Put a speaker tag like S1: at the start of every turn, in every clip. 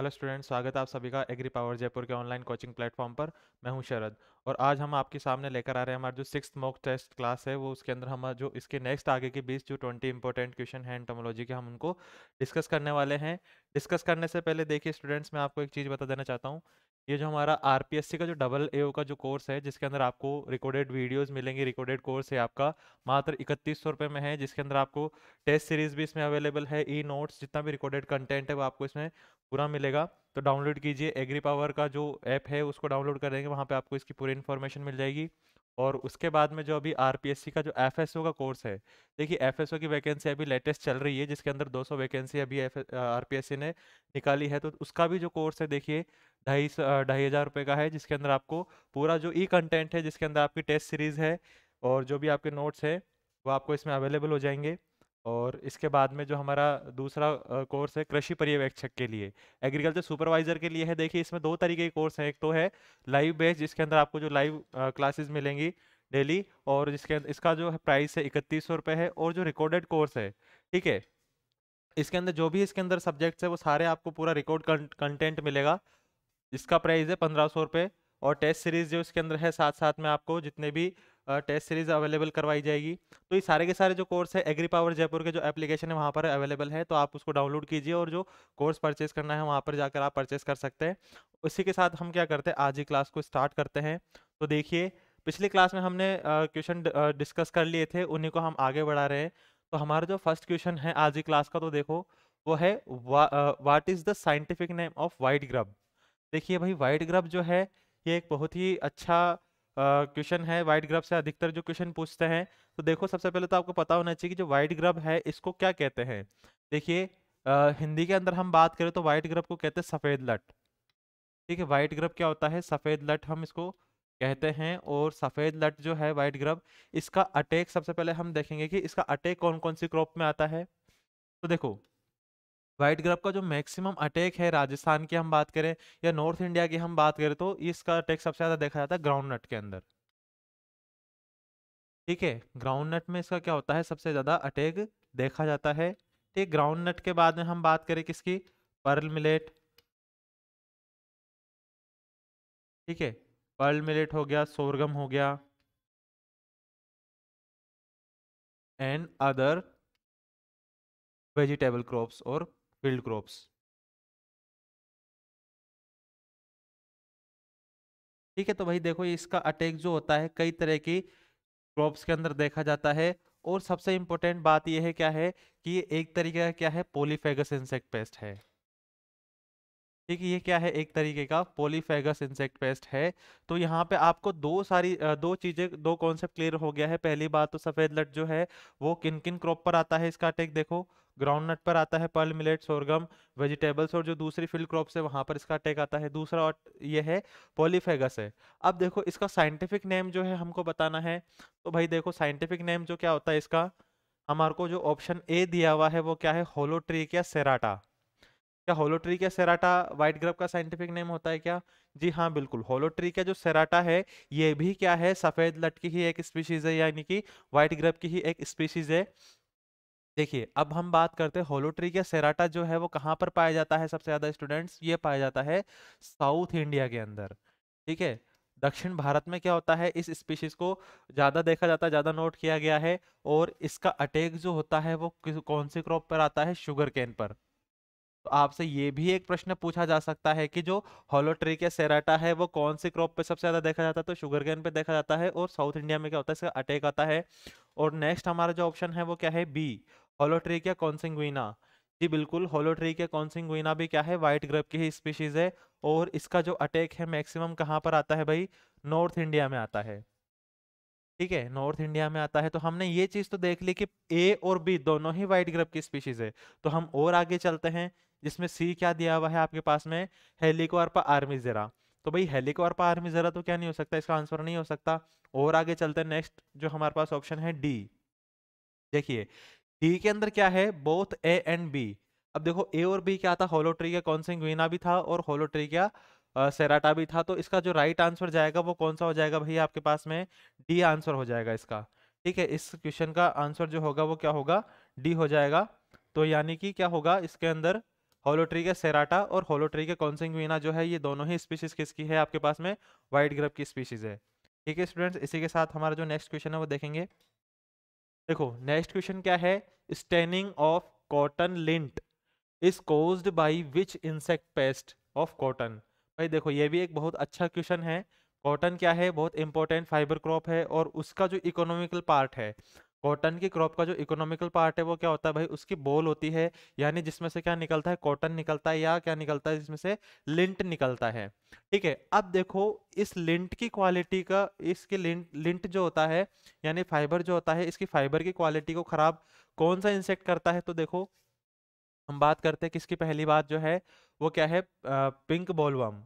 S1: hello students स्वागत है आप सभी का एग्री पावर जयपुर के ऑनलाइन कोचिंग प्लेटफॉर्म पर मैं हूं शरद और आज हम आपके सामने लेकर आ रहे हैं हमारे जो सिक्स मॉक टेस्ट क्लास है वो उसके अंदर हम जो इसके नेक्स्ट आगे के बीस जो ट्वेंटी इंपॉर्टेंट क्वेश्चन हैं एंटोमोलॉजी के हम उनको डिस्कस करने वाले हैं डिस्कस करने से पहले देखिए स्टूडेंट्स मैं आपको एक चीज़ बता देना चाहता हूँ ये जो हमारा आर का जो डबल ए का जो कोर्स है जिसके अंदर आपको रिकॉर्डेड वीडियोस मिलेंगे रिकॉर्डेड कोर्स है आपका मात्र इकतीस सौ रुपये में है जिसके अंदर आपको टेस्ट सीरीज भी इसमें अवेलेबल है ई नोट्स जितना भी रिकॉर्डेड कंटेंट है वो आपको इसमें पूरा मिलेगा तो डाउनलोड कीजिए एग्री पावर का जो ऐप है उसको डाउनलोड करेंगे वहाँ पर आपको इसकी पूरी इन्फॉर्मेशन मिल जाएगी और उसके बाद में जो अभी आर का जो एफ का कोर्स है देखिए एफ की वैकेंसी अभी लेटेस्ट चल रही है जिसके अंदर 200 वैकेंसी अभी आरपीएससी ने निकाली है तो उसका भी जो कोर्स है देखिए ढाई ढाई हज़ार रुपये का है जिसके अंदर आपको पूरा जो ई कंटेंट है जिसके अंदर आपकी टेस्ट सीरीज़ है और जो भी आपके नोट्स हैं वो आपको इसमें अवेलेबल हो जाएंगे और इसके बाद में जो हमारा दूसरा कोर्स है कृषि पर्यवेक्षक के लिए एग्रीकल्चर सुपरवाइजर के लिए है देखिए इसमें दो तरीके के कोर्स हैं एक तो है लाइव बेस जिसके अंदर आपको जो लाइव क्लासेस मिलेंगी डेली और जिसके इसका जो है प्राइस है इकतीस सौ रुपये है और जो रिकॉर्डेड कोर्स है ठीक है इसके अंदर जो भी इसके अंदर सब्जेक्ट्स है वो सारे आपको पूरा रिकॉर्ड कंटेंट मिलेगा इसका प्राइस है पंद्रह सौ रुपये और टेस्ट सीरीज़ जो इसके अंदर है साथ साथ में आपको जितने भी टेस्ट सीरीज अवेलेबल करवाई जाएगी तो ये सारे के सारे जो कोर्स है एग्री पावर जयपुर के जो एप्लीकेशन है वहाँ पर अवेलेबल है तो आप उसको डाउनलोड कीजिए और जो कोर्स परचेज करना है वहाँ पर जाकर आप परचेज कर सकते हैं उसी के साथ हम क्या करते हैं आज ही क्लास को स्टार्ट करते हैं तो देखिए पिछले क्लास में हमने क्वेश्चन डिस्कस कर लिए थे उन्हीं को हम आगे बढ़ा रहे हैं तो हमारा जो फर्स्ट क्वेश्चन है आज ही क्लास का तो देखो वो है what is the scientific name of white grub देखिए भाई वाइट ग्रब जो है ये एक बहुत ही अच्छा क्वेश्चन है वाइट ग्रब से अधिकतर जो क्वेश्चन पूछते हैं तो देखो सबसे पहले तो आपको पता होना चाहिए कि जो वाइट ग्रब है इसको क्या कहते हैं देखिए हिंदी के अंदर हम बात करें तो वाइट ग्रब को कहते हैं सफ़ेद लट ठीक है वाइट ग्रब क्या होता है सफ़ेद लट हम इसको कहते हैं और सफ़ेद लट जो है वाइट ग्रब इसका अटैक सबसे पहले हम देखेंगे कि इसका अटैक कौन कौन सी क्रॉप में आता है तो देखो व्हाइट ग्रब का जो मैक्सिमम अटैक है राजस्थान की हम बात करें या नॉर्थ इंडिया की हम बात करें तो इसका अटैक सबसे ज़्यादा देखा जाता है ग्राउंड नट के अंदर ठीक है ग्राउंड नट में इसका क्या होता है सबसे ज़्यादा अटैक देखा जाता है ठीक ग्राउंड नट के बाद में हम बात करें किसकी पर्ल मिलेट ठीक है पर्ल मिलेट हो गया
S2: सोरगम हो गया एंड अदर वेजिटेबल क्रॉप्स और फील्ड क्रॉप्स ठीक है तो भाई देखो इसका
S1: अटैक जो होता है कई तरह की क्रॉप्स के अंदर देखा जाता है और सबसे इंपॉर्टेंट बात यह है क्या है कि ये एक तरीके का क्या है पोलीफेगस इंसेक्ट पेस्ट है ठीक है ये क्या है एक तरीके का पोलीफेगस इंसेक्ट पेस्ट है तो यहाँ पे आपको दो सारी दो चीज़ें दो कॉन्सेप्ट क्लियर हो गया है पहली बात तो सफ़ेद लट जो है वो किन किन क्रॉप पर आता है इसका अटैक देखो ग्राउंड नट पर आता है पर्ल मिलेट सोरगम वेजिटेबल्स और जो दूसरी फील्ड क्रॉप्स है वहाँ पर इसका अटैक आता है दूसरा ये है पॉलीफेगस है अब देखो इसका साइंटिफिक नेम जो है हमको बताना है तो भाई देखो साइंटिफिक नेम जो क्या होता है इसका हमारे को जो ऑप्शन ए दिया हुआ है वो क्या है होलोट्रिक या सेराटा क्या होलोट्रिक या सेराटा वाइट ग्रब का साइंटिफिक नेम होता है क्या जी हाँ बिल्कुल होलोट्रिक या जो सेराटा है ये भी क्या है सफ़ेद लट की ही एक स्पीशीज़ है यानी कि वाइट ग्रब की ही एक स्पीशीज़ है देखिए अब हम बात करते हैं होलोट्री का सेराटा जो है वो कहाँ पर पाया जाता है सबसे ज़्यादा स्टूडेंट्स ये पाया जाता है साउथ इंडिया के अंदर ठीक है दक्षिण भारत में क्या होता है इस स्पीशीज़ को ज़्यादा देखा जाता है ज़्यादा नोट किया गया है और इसका अटैक जो होता है वो कौन से क्रॉप पर आता है शुगर कैन पर तो आपसे ये भी एक प्रश्न पूछा जा सकता है कि जो होलोट्री के सेराटा है वो कौन से क्रॉप पे सबसे ज़्यादा देखा जाता है तो शुगर कैन पे देखा जाता है और साउथ इंडिया में क्या होता है इसका अटैक आता है और नेक्स्ट हमारा जो ऑप्शन है वो क्या है बी होलोट्रेकिया कॉन्सिंगना जी बिल्कुल होलोट्रेकिया कॉन्सिंगना भी क्या है वाइट ग्रब की ही स्पीशीज है और इसका जो अटैक है मैक्सिमम कहाँ पर आता है भाई नॉर्थ इंडिया में आता है ठीक है नॉर्थ इंडिया में आता है तो हमने ये चीज़ तो देख ली कि ए और बी दोनों ही वाइट ग्रब की स्पीशीज है तो हम और आगे चलते हैं जिसमें सी क्या दिया हुआ है आपके पास में हेलिकोआरपा आर्मी ज़रा तो भाई हेलिकोआरपा आर्मी ज़रा तो क्या नहीं हो सकता इसका आंसर नहीं हो सकता और आगे चलते हैं नेक्स्ट जो हमारे पास ऑप्शन है डी देखिए डी के अंदर क्या है बोथ ए एंड बी अब देखो ए और बी क्या था होलोट्री का कॉन्सेंगुइना भी था और होलोट्री का सेराटा भी था तो इसका जो राइट आंसर जाएगा वो कौन सा हो जाएगा भैया आपके पास में डी आंसर हो जाएगा इसका ठीक है इस क्वेश्चन का आंसर जो होगा वो क्या होगा डी हो जाएगा तो यानी कि क्या होगा इसके अंदर होलोट्री का सेराटा और होलोट्री के कॉन्सेंगुइना जो है ये दोनों ही स्पीशीज किसकी है आपके पास में वाइट ग्रब की स्पीशीज है ठीक है स्टूडेंट्स इसी के साथ हमारा जो नेक्स्ट क्वेश्चन है वो देखेंगे देखो नेक्स्ट क्वेश्चन क्या है staining of cotton lint is caused by which insect pest of cotton भाई देखो ये भी एक बहुत अच्छा क्वेश्चन है कॉटन क्या है बहुत इंपॉर्टेंट फाइबर क्रॉप है और उसका जो इकोनॉमिकल पार्ट है कॉटन की क्रॉप का जो इकोनॉमिकल पार्ट है वो क्या होता है भाई उसकी बोल होती है यानी जिसमें से क्या निकलता है कॉटन निकलता है या क्या निकलता है जिसमें से लिंट निकलता है ठीक है अब देखो इस लिंट की क्वालिटी का इसके लिंट लिंट जो होता है यानी फाइबर जो होता है इसकी फाइबर की क्वालिटी को खराब कौन सा इंसेक्ट करता है तो देखो हम बात करते हैं किसकी पहली बात जो है वो क्या है पिंक बोलवम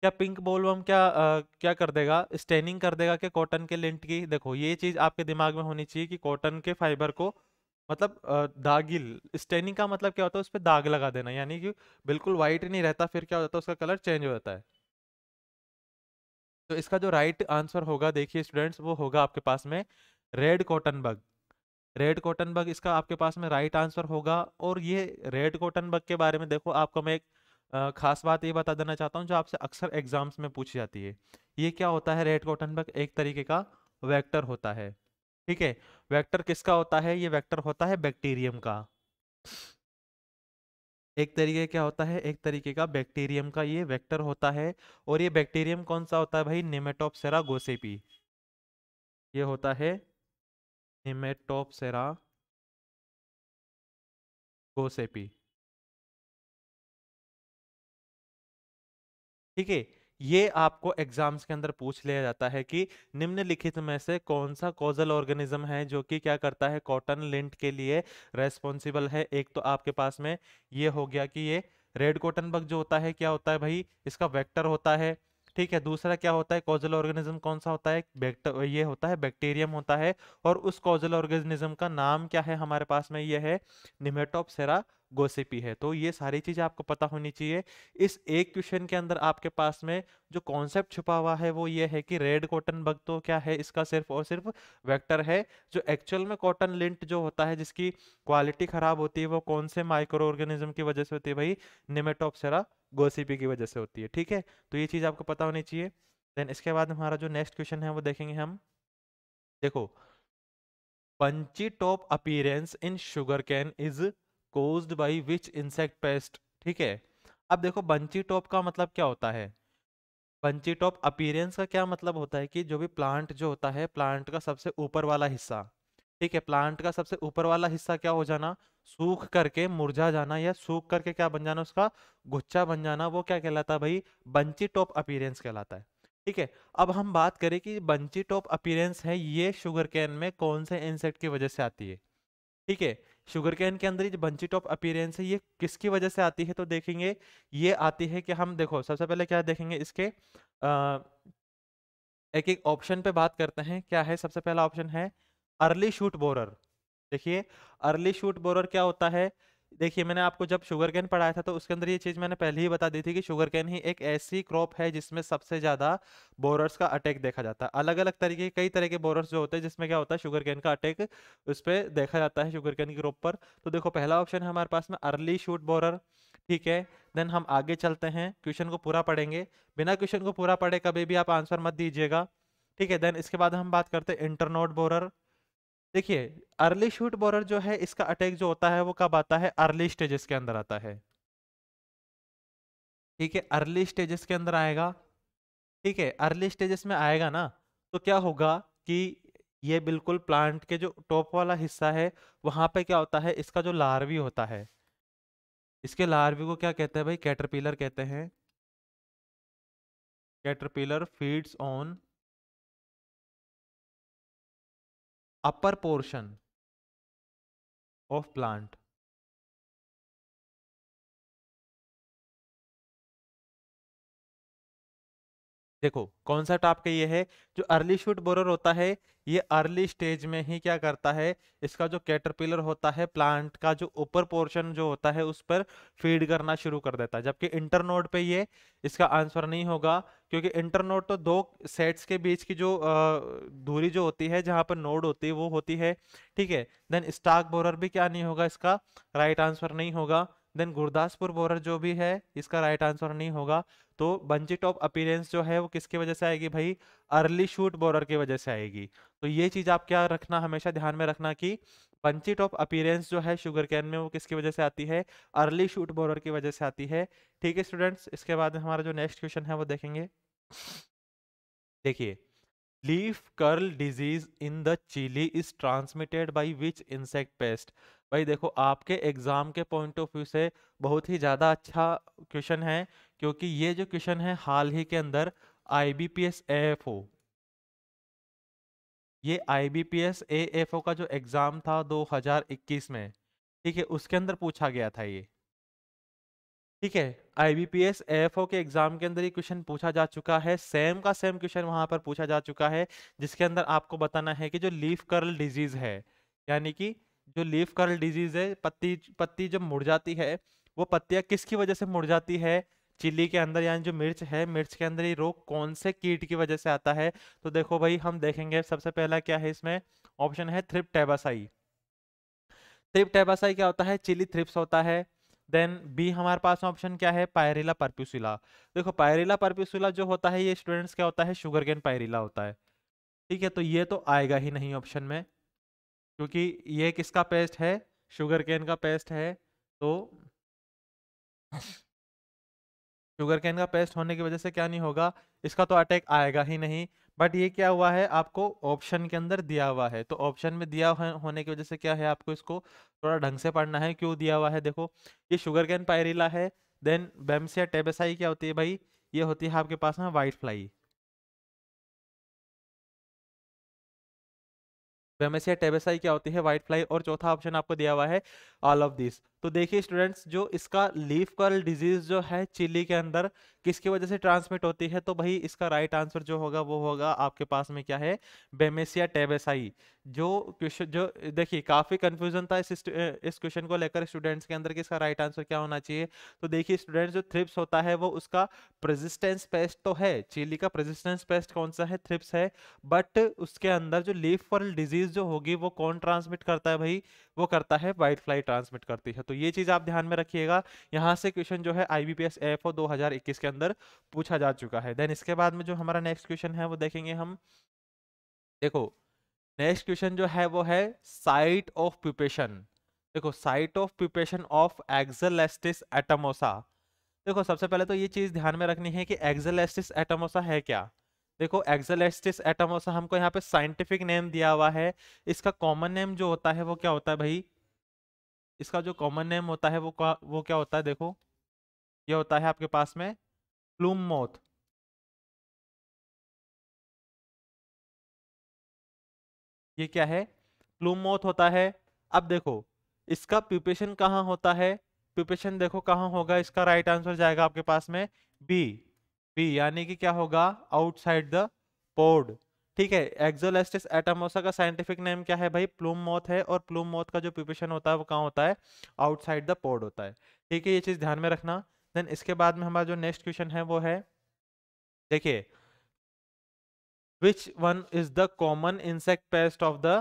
S1: क्या पिंक बोल क्या आ, क्या कर देगा स्टेनिंग कर देगा कि कॉटन के लिंट की देखो ये चीज़ आपके दिमाग में होनी चाहिए कि कॉटन के फाइबर को मतलब दागिल स्टेनिंग का मतलब क्या होता है उस पर दाग लगा देना यानी कि बिल्कुल वाइट नहीं रहता फिर क्या हो जाता है उसका कलर चेंज हो जाता है तो इसका जो राइट आंसर होगा देखिए स्टूडेंट्स वो होगा आपके पास में red cotton bug red cotton bug इसका आपके पास में राइट आंसर होगा और ये रेड कॉटन बग के बारे में देखो आपको मैं एक खास बात ये बता देना चाहता हूँ जो आपसे अक्सर एग्जाम्स में पूछी जाती है ये क्या होता है रेड कॉटन बग एक तरीके का वैक्टर होता है ठीक है वैक्टर किसका होता है ये वैक्टर होता है बैक्टीरियम का एक तरीके क्या होता है एक तरीके का बैक्टीरियम का ये वेक्टर होता है और ये बैक्टीरियम कौन सा होता है भाई निमेटोपसेरा गोसेपी ये होता है नेमेटोपसेरा गोसेपी ठीक है ये आपको एग्जाम्स के अंदर पूछ लिया जाता है कि निम्नलिखित में से कौन सा कॉजल ऑर्गेनिज्म है जो कि क्या करता है कॉटन लिंट के लिए रेस्पॉन्सिबल है एक तो आपके पास में ये हो गया कि ये रेड कॉटन बग जो होता है क्या होता है भाई इसका वेक्टर होता है ठीक है दूसरा क्या होता है कॉजल ऑर्गेनिज्म कौन सा होता है ये होता है बैक्टीरियम होता है और उस कॉजल ऑर्गेनिज्म का नाम क्या है हमारे पास में ये है निमेटोपसेरा गोसिपी है तो ये सारी चीज़ें आपको पता होनी चाहिए इस एक क्वेश्चन के अंदर आपके पास में जो कॉन्सेप्ट छुपा हुआ है वो ये है कि रेड कॉटन बग तो क्या है इसका सिर्फ और सिर्फ वेक्टर है जो एक्चुअल में कॉटन लिंट जो होता है जिसकी क्वालिटी खराब होती है वो कौन से माइक्रो ऑर्गेनिज्म की वजह से होती है भाई निमेटोपसेरा गोसीपी की वजह से होती है ठीक है तो ये चीज़ आपको पता होनी चाहिए देन इसके बाद हमारा जो नेक्स्ट क्वेश्चन है वो देखेंगे हम देखो bunchy top appearance in sugarcane is cause by which insect pest ठीक है अब देखो बंची टॉप का मतलब क्या होता है बंची टॉप अपीरेंस का क्या मतलब होता है कि जो भी प्लांट जो होता है प्लांट का सबसे ऊपर वाला हिस्सा ठीक है प्लांट का सबसे ऊपर वाला हिस्सा क्या हो जाना सूख करके मुरझा जाना या सूख करके क्या बन जाना उसका गुच्छा बन जाना वो क्या कहलाता है भाई बंची टॉप अपीरेंस कहलाता है ठीक है अब हम बात करें कि बंची टॉप अपीरेंस है ये शुगर कैन में कौन से इंसेक्ट की वजह से आती है ठीक है शुगर कैन के अंदर जो बंची टॉप अपीरेंस है ये किसकी वजह से आती है तो देखेंगे ये आती है कि हम देखो सबसे पहले क्या देखेंगे इसके आ, एक एक ऑप्शन पे बात करते हैं क्या है सबसे पहला ऑप्शन है अर्ली शूट बोरर देखिए अर्ली शूट बोरर क्या होता है देखिए मैंने आपको जब शुगर कैन पढ़ाया था तो उसके अंदर ये चीज़ मैंने पहले ही बता दी थी कि शुगर कैन ही एक ऐसी क्रॉप है जिसमें सबसे ज़्यादा बोरर्स का अटैक देखा जाता है अलग अलग तरीके कई तरह के बोरर्स जो होते हैं जिसमें क्या होता है शुगर कैन का अटैक उस पर देखा जाता है शुगर कैन की क्रॉप पर तो देखो पहला ऑप्शन है हमारे पास में अर्ली शूट बोरर ठीक है देन हम आगे चलते हैं क्वेश्चन को पूरा पढ़ेंगे बिना क्वेश्चन को पूरा पढ़े कभी भी आप आंसर मत दीजिएगा ठीक है देन इसके बाद हम बात करते हैं इंटरनोट बोरर देखिए अर्ली शूट बॉलर जो है इसका अटैक जो होता है वो कब आता है अर्ली स्टेजेस के अंदर आता है ठीक है अर्ली स्टेजेस के अंदर आएगा ठीक है अर्ली स्टेजेस में आएगा ना तो क्या होगा कि ये बिल्कुल प्लांट के जो टॉप वाला हिस्सा है वहां पे क्या होता है इसका जो लार्वी होता है इसके लार्वी को क्या कहते हैं भाई कैटरपिलर कहते हैं caterpillar feeds on
S2: upper portion of plant देखो कॉन्सेप्ट आपका ये
S1: है जो अर्ली शूट बोरर होता है ये अर्ली स्टेज में ही क्या करता है इसका जो कैटरपिलर होता है प्लांट का जो ऊपर पोर्शन जो होता है उस पर फीड करना शुरू कर देता है जबकि इंटरनोड पे ये इसका आंसर नहीं होगा क्योंकि इंटरनोड तो दो सेट्स के बीच की जो दूरी जो होती है जहाँ पर नोड होती है वो होती है ठीक है देन स्टाक बोरर भी क्या नहीं होगा इसका राइट आंसर नहीं होगा देन गुरदासपुर बोरर जो भी है इसका राइट आंसर नहीं होगा तो बंजी टॉप अपीरेंस जो है वो किसके वजह से आएगी भाई अर्ली शूट बॉलर की वजह से आएगी तो ये चीज़ आप क्या रखना हमेशा ध्यान में रखना कि पंची टॉप अपीरेंस जो है शुगर कैन में वो किसकी वजह से आती है अर्ली शूट बॉलर की वजह से आती है ठीक है स्टूडेंट्स इसके बाद हमारा जो नेक्स्ट क्वेश्चन है वो देखेंगे देखिए leaf curl disease in the chili is transmitted by which insect pest भाई देखो आपके एग्जाम के पॉइंट ऑफ व्यू से बहुत ही ज़्यादा अच्छा क्वेश्चन है क्योंकि ये जो क्वेश्चन है हाल ही के अंदर I B P S F O ये I B P S A F O का जो एग्ज़ाम था 2021 में ठीक है उसके अंदर पूछा गया था ये ठीक है I B P S F O के एग्ज़ाम के अंदर ये क्वेश्चन पूछा जा चुका है सेम का सेम क्वेश्चन वहां पर पूछा जा चुका है जिसके अंदर आपको बताना है कि जो लीफ कर्ल डिजीज़ है यानी कि जो लीफ कर्ल डिजीज़ है पत्ती पत्ती जब मुड़ जाती है वो पत्तियां किसकी वजह से मुड़ जाती है चिल्ली के अंदर यानी जो मिर्च है मिर्च के अंदर ये रोग कौन से कीट की वजह से आता है तो देखो भाई हम देखेंगे सबसे पहला क्या है इसमें ऑप्शन है थ्रिप टेबासाई थ्रिप टेबासाई क्या होता है चिली थ्रिप्स होता है देन बी हमारे पास ऑप्शन क्या है पायरिला परप्यूसिला देखो पायरीला परप्यूसिला जो होता है ये स्टूडेंट्स क्या होता है शुगर केन पायरीला होता है ठीक है तो ये तो आएगा ही नहीं ऑप्शन में क्योंकि ये किसका पेस्ट है शुगर केन का पेस्ट है तो शुगर कैन का पेस्ट होने की वजह से क्या नहीं होगा इसका तो अटैक आएगा ही नहीं बट ये क्या हुआ है आपको ऑप्शन के अंदर दिया हुआ है तो ऑप्शन में दिया होने की वजह से क्या है आपको इसको थोड़ा ढंग से पढ़ना है क्यों दिया हुआ है देखो ये शुगर कैन पायरिला है देन बेम्सिया टेबेसाई क्या होती है भाई ये होती है आपके पास में वाइट फ्लाई वेमेसिया टेबेसाई क्या होती है व्हाइट फ्लाई और चौथा ऑप्शन आपको दिया हुआ है ऑल ऑफ दिस तो देखिए स्टूडेंट्स जो इसका लीफ कर्ल डिजीज जो है चिली के अंदर किसकी वजह से ट्रांसमिट होती है तो भाई इसका राइट आंसर जो होगा वो होगा आपके पास में क्या है बेमेसिया टेबेसाई जो क्वेश्चन जो देखिए काफी कंफ्यूजन था इस इस क्वेश्चन को लेकर स्टूडेंट्स के अंदर कि इसका राइट आंसर क्या होना चाहिए तो देखिए स्टूडेंट्स जो थ्रिप्स होता है वो उसका प्रेजिस्टेंस पेस्ट तो है चिली का प्रेजिस्टेंस पेस्ट कौन सा है थ्रिप्स है बट उसके अंदर जो लीफ कर्ल डिजीज डिजीज जो होगी वो कौन ट्रांसमिट करता है भाई वो करता है वाइट फ्लाई ट्रांसमिट करती है तो ये चीज आप ध्यान में रखिएगा यहाँ से क्वेश्चन जो है आईबीपीएस एफ दो के अंदर पूछा जा चुका है देन इसके बाद में जो हमारा नेक्स्ट क्वेश्चन है वो देखेंगे हम देखो नेक्स्ट क्वेश्चन जो है वो है साइट ऑफ प्यूपेशन देखो site of pupation of Exelastis atomosa देखो सबसे पहले तो ये चीज ध्यान में रखनी है कि एक्सलेस्टिस एटमोसा है क्या देखो एक्सलेस्टिस एटमोसा हमको यहाँ पे साइंटिफिक नेम दिया हुआ है इसका कॉमन नेम जो होता है वो क्या होता है भाई इसका जो कॉमन नेम होता है वो वो क्या होता है देखो
S2: ये होता है आपके पास में प्लूम मोथ
S1: ये क्या है प्लूम मोथ होता है अब देखो इसका प्यूपेशन कहाँ होता है प्यूपेशन देखो कहाँ होगा इसका राइट आंसर जाएगा आपके पास में बी बी यानी कि क्या होगा आउटसाइड द पोड ठीक है एक्जोलेस्टिस एटामोसा का साइंटिफिक नेम क्या है भाई प्लूम मौत है और प्लूम मौत का जो प्रिपेशन होता है वो कहाँ होता है आउटसाइड द पोड होता है ठीक है ये चीज़ ध्यान में रखना देन इसके बाद में हमारा जो नेक्स्ट क्वेश्चन है वो है देखिए which one is the common insect pest of the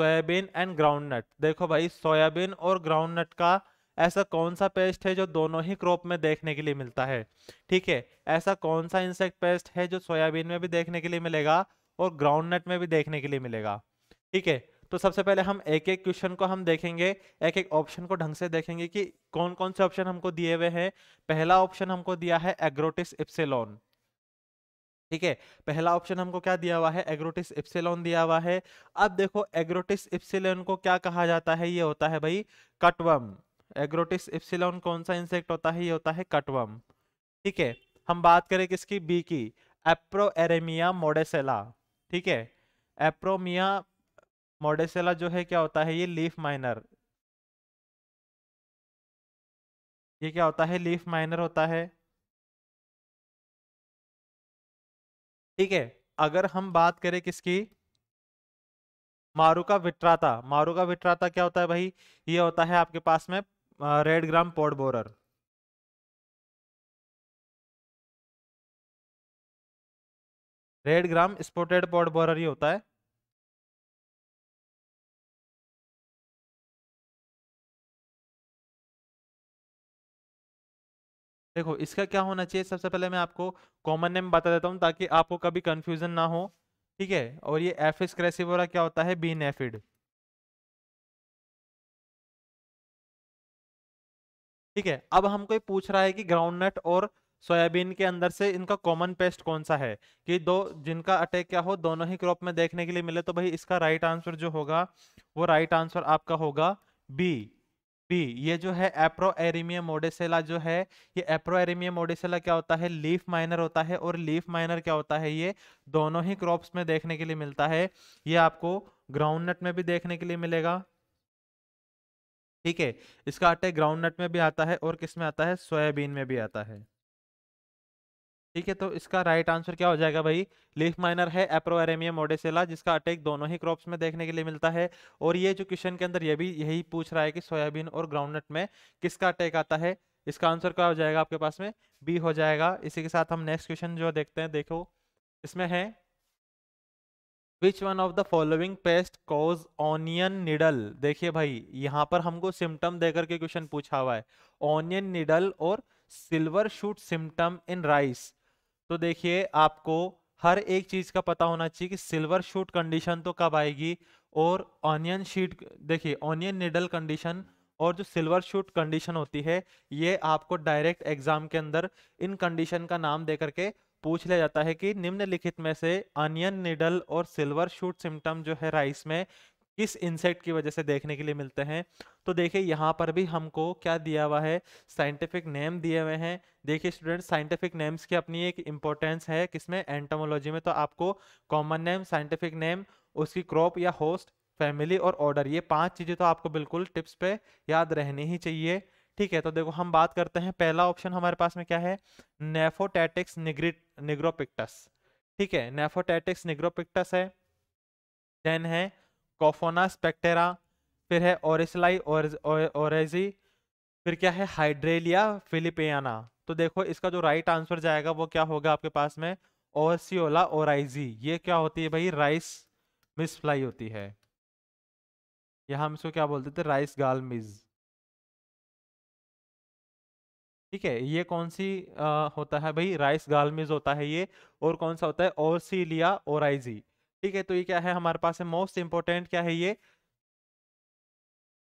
S1: soybean and groundnut देखो भाई सोयाबीन और ग्राउंड नट का ऐसा कौन सा पेस्ट है जो दोनों ही क्रॉप में देखने के लिए मिलता है ठीक है ऐसा कौन सा इंसेक्ट पेस्ट है जो सोयाबीन में भी देखने के लिए मिलेगा और ग्राउंड नट में भी देखने के लिए मिलेगा ठीक है तो सबसे पहले हम एक एक क्वेश्चन को हम देखेंगे एक एक ऑप्शन को ढंग से देखेंगे कि कौन कौन से ऑप्शन हमको दिए हुए हैं पहला ऑप्शन हमको दिया है एग्रोटिस इप्सिलोन ठीक है पहला ऑप्शन हमको क्या दिया हुआ है एग्रोटिस इप्सिलोन दिया हुआ है अब देखो एग्रोटिस इप्सिलोन को क्या कहा जाता है ये होता है भाई कटवम एग्रोटिस इप्सिलॉन कौन सा इंसेक्ट होता है ये होता है कटवम ठीक है हम बात करें किसकी बी की एरेमिया मोडेसेला ठीक है एप्रोमिया मोडेसेला जो है क्या होता है ये लीफ माइनर ये क्या होता है लीफ
S2: माइनर होता है ठीक है
S1: अगर हम बात करें किसकी मारू का विट्राता मारू का विट्राता क्या होता है भाई ये होता है आपके पास में red gram pod borer
S2: red
S3: gram spotted pod borer ही होता है
S1: देखो इसका क्या होना चाहिए सबसे पहले मैं आपको कॉमन नेम बता देता हूं ताकि आपको कभी कंफ्यूजन ना हो ठीक है और ये एफिस क्रेसिवोरा क्या होता है बीन एफिड ठीक है अब हमको पूछ रहा है कि ग्राउंड नट और सोयाबीन के अंदर से इनका कॉमन पेस्ट कौन सा है कि दो जिनका अटैक क्या हो दोनों ही क्रॉप में देखने के लिए मिले तो भाई इसका राइट आंसर जो होगा वो राइट आंसर आपका होगा बी बी ये जो है एप्रो एरिमिया मोडेसेला जो है ये एप्रो एरिमिया मोडेसेला क्या होता है लीफ माइनर होता है और लीफ माइनर क्या होता है ये दोनों ही क्रॉप्स में देखने के लिए मिलता है ये आपको ग्राउंड नट में भी देखने के लिए मिलेगा ठीक है इसका आटे ग्राउंड नट में भी आता है और किस में आता है सोयाबीन में भी आता है ठीक है तो इसका राइट आंसर क्या हो जाएगा भाई लीफ माइनर है एप्रोवेरेमिया मोडेसेला जिसका अटैक दोनों ही क्रॉप्स में देखने के लिए मिलता है और ये जो क्वेश्चन के अंदर ये भी यही पूछ रहा है कि सोयाबीन और ग्राउंडनट में किसका अटैक आता है इसका आंसर क्या हो जाएगा आपके पास में बी हो जाएगा इसी के साथ हम नेक्स्ट क्वेश्चन जो देखते हैं देखो इसमें है which one of the following pest cause onion needle देखिए भाई यहाँ पर हमको सिम्टम देकर के क्वेश्चन पूछा हुआ है ऑनियन निडल और silver shoot symptom in rice तो देखिए आपको हर एक चीज का पता होना चाहिए कि सिल्वर शूट कंडीशन तो कब आएगी और ऑनियन शीट देखिए ऑनियन निडल कंडीशन और जो सिल्वर शूट कंडीशन होती है ये आपको डायरेक्ट एग्जाम के अंदर इन कंडीशन का नाम दे करके पूछ लिया जाता है कि निम्नलिखित में से अनियन निडल और सिल्वर शूट सिम्टम जो है राइस में किस इंसेक्ट की वजह से देखने के लिए मिलते हैं तो देखिए यहाँ पर भी हमको क्या दिया हुआ है साइंटिफिक नेम दिए हुए हैं देखिए स्टूडेंट साइंटिफिक नेम्स की अपनी एक इम्पोर्टेंस है किसमें एंटोमोलॉजी में तो आपको कॉमन नेम साइंटिफिक नेम उसकी क्रॉप या होस्ट फैमिली और ऑर्डर ये पांच चीज़ें तो आपको बिल्कुल टिप्स पे याद रहनी ही चाहिए ठीक है तो देखो हम बात करते हैं पहला ऑप्शन हमारे पास में क्या है नेफोटैटिक्स निग्रिट निग्रोपिक्टस ठीक है नेफोटैटिक्स निग्रोपिक्टस है देन है कोफोना स्पेक्टेरा फिर है ओरिसलाई ओरेजी फिर क्या है हाइड्रेलिया फिलिपियाना तो देखो इसका जो राइट आंसर जाएगा वो क्या होगा आपके पास में ओरसियोला ओराइजी ये क्या होती है भाई राइस मिस फ्लाई होती है या हम इसको क्या बोलते थे राइस गाल मिज ठीक है ये कौन सी आ, होता है भाई राइस गालमिज होता है ये और कौन सा होता है लिया ओराइजी ठीक है तो ये क्या है हमारे पास है मोस्ट इंपॉर्टेंट क्या है ये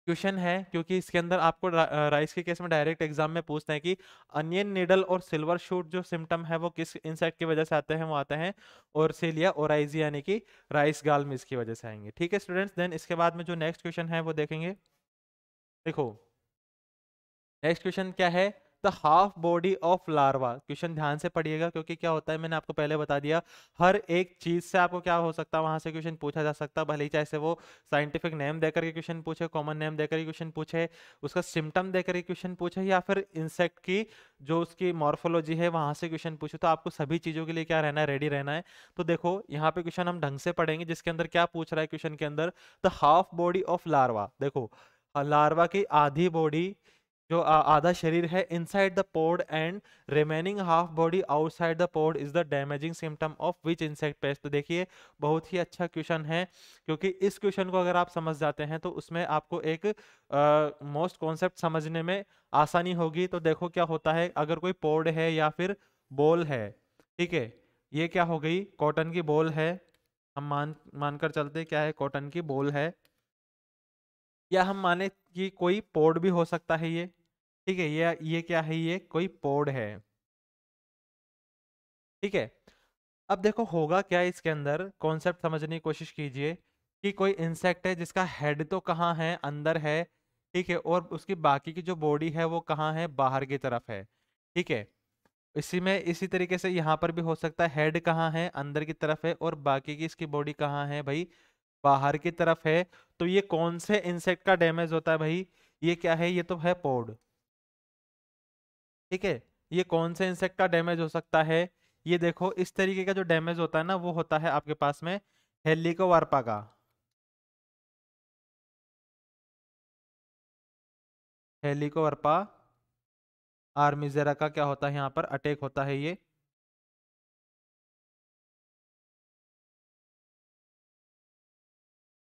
S1: क्वेश्चन है क्योंकि इसके अंदर आपको राइस के केस में डायरेक्ट एग्जाम में पूछते हैं कि अनियन निडल और सिल्वर शूट जो सिम्टम है वो किस इंसेक्ट की वजह से आते हैं वो आते हैं और सेलिया और आइजी यानी कि राइस गालमिज की वजह से आएंगे ठीक है स्टूडेंट्स देन इसके बाद में जो नेक्स्ट क्वेश्चन है वो देखेंगे देखो नेक्स्ट क्वेश्चन क्या है the half body of larva question ध्यान से पढ़िएगा क्योंकि क्या होता है मैंने आपको पहले बता दिया हर एक चीज से आपको क्या हो सकता है वहां से क्वेश्चन पूछा जा सकता है भले ही चाहे वो साइंटिफिक नेम देकर के क्वेश्चन पूछे कॉमन नेम देकर के क्वेश्चन पूछे उसका सिम्टम देकर के क्वेश्चन पूछे या फिर इंसेक्ट की जो उसकी मॉर्फोलॉजी है वहां से क्वेश्चन पूछे तो आपको सभी चीजों के लिए क्या रहना है रेडी रहना है तो देखो यहाँ पे क्वेश्चन हम ढंग से पढ़ेंगे जिसके अंदर क्या पूछ रहा है क्वेश्चन के अंदर the half body of larva देखो लार्वा की आधी बॉडी जो आधा शरीर है inside the pod and remaining half body outside the pod is the damaging symptom of which insect pest तो देखिए बहुत ही अच्छा क्वेश्चन है क्योंकि इस क्वेश्चन को अगर आप समझ जाते हैं तो उसमें आपको एक मोस्ट कॉन्सेप्ट समझने में आसानी होगी तो देखो क्या होता है अगर कोई पोड है या फिर बॉल है ठीक है ये क्या हो गई कॉटन की बॉल है हम मान मानकर चलते क्या है कॉटन की बॉल है या हम माने कि कोई पोड भी हो सकता है ये ठीक है ये ये क्या है ये कोई पोड है ठीक है अब देखो होगा क्या इसके अंदर कॉन्सेप्ट समझने की कोशिश कीजिए कि कोई इंसेक्ट है जिसका हेड तो कहाँ है अंदर है ठीक है और उसकी बाकी की जो बॉडी है वो कहाँ है बाहर की तरफ है ठीक है इसी में इसी तरीके से यहाँ पर भी हो सकता है हेड कहाँ है अंदर की तरफ है और बाकी की इसकी बॉडी कहाँ है भाई बाहर की तरफ है तो ये कौन से इंसेक्ट का डैमेज होता है भाई ये क्या है ये तो है पोड ठीक है ये कौन से इंसेक्ट का डैमेज हो सकता है ये देखो इस तरीके का जो डैमेज होता है ना वो होता है आपके पास में वार्पा का
S3: वर्पा आर्मीजेरा का क्या होता है यहां पर अटैक होता है ये